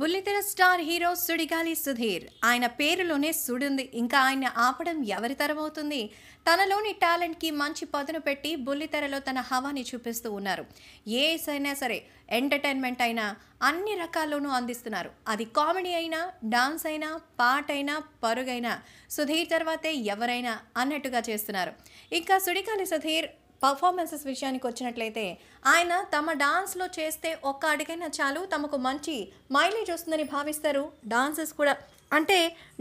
బుల్లితెర star hero సుడిగాలి సుధీర్ ఆయన పేరులోనే సుడుంది ఇంకా ఆయన ఆపడం ఎవరి తరమవుతుంది తనలోని టాలెంట్కి మంచి పదును పెట్టి బుల్లితెరలో తన హవాని చూపిస్తూ ఉన్నారు ఏ అయినా సరే ఎంటర్టైన్మెంట్ అయినా అన్ని రకాల్లోనూ అందిస్తున్నారు అది కామెడీ అయినా డాన్స్ అయినా పాట అయినా పరుగైనా సుధీర్ తర్వాతే ఎవరైనా అన్నట్టుగా చేస్తున్నారు ఇంకా సుడిగాలి సుధీర్ పర్ఫార్మెన్సెస్ విషయానికి వచ్చినట్లయితే ఆయన తమ డాన్స్లో చేస్తే ఒక్క అడిగైనా చాలు తమకు మంచి మైలేజ్ వస్తుందని భావిస్తారు డాన్సెస్ కూడా అంటే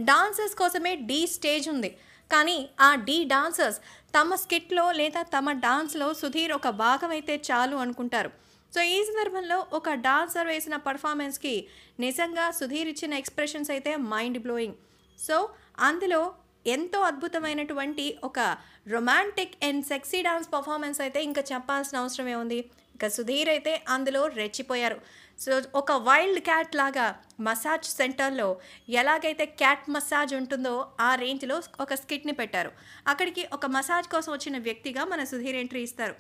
డాన్సెస్ కోసమే డీ స్టేజ్ ఉంది కానీ ఆ డీ డాన్సర్స్ తమ స్కిట్లో లేదా తమ డాన్స్లో సుధీర్ ఒక భాగం అయితే చాలు అనుకుంటారు సో ఈ సందర్భంలో ఒక డాన్సర్ వేసిన పర్ఫార్మెన్స్కి నిజంగా సుధీర్ ఇచ్చిన ఎక్స్ప్రెషన్స్ అయితే మైండ్ బ్లోయింగ్ సో అందులో ఎంతో అద్భుతమైనటువంటి ఒక romantic and sexy dance performance అయితే ఇంకా చెప్పాల్సిన అవసరమే ఉంది ఇంకా సుధీర్ అయితే అందులో రెచ్చిపోయారు సో ఒక వైల్డ్ క్యాట్ లాగా మసాజ్ సెంటర్లో ఎలాగైతే క్యాట్ మసాజ్ ఉంటుందో ఆ రేంజ్లో ఒక స్కిట్ని పెట్టారు అక్కడికి ఒక మసాజ్ కోసం వచ్చిన వ్యక్తిగా మన సుధీర్ ఎంట్రీ ఇస్తారు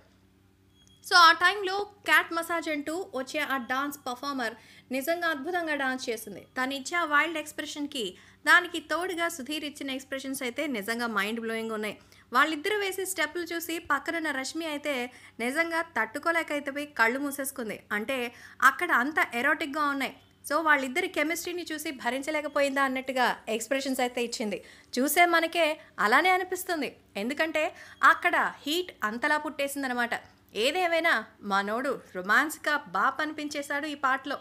సో ఆ టైంలో క్యాట్ మసాజ్ అంటూ వచ్చే ఆ డాన్స్ పర్ఫార్మర్ నిజంగా అద్భుతంగా డాన్స్ చేసింది తను ఇచ్చే ఆ వైల్డ్ ఎక్స్ప్రెషన్కి దానికి తోడుగా సుధీర్ ఇచ్చిన ఎక్స్ప్రెషన్స్ అయితే నిజంగా మైండ్ బ్లోయింగ్ ఉన్నాయి వాళ్ళిద్దరూ వేసే స్టెప్పులు చూసి పక్కనున్న రష్మి అయితే నిజంగా తట్టుకోలేకైతే పోయి కళ్ళు మూసేసుకుంది అంటే అక్కడ అంత ఎరోటిక్గా ఉన్నాయి సో వాళ్ళిద్దరి కెమిస్ట్రీని చూసి భరించలేకపోయిందా అన్నట్టుగా ఎక్స్ప్రెషన్స్ అయితే ఇచ్చింది చూసే మనకే అలానే అనిపిస్తుంది ఎందుకంటే అక్కడ హీట్ అంతలా పుట్టేసిందనమాట ఏదేమైనా మనోడు రొమాన్స్గా బాప్ అనిపించేశాడు ఈ పాటలో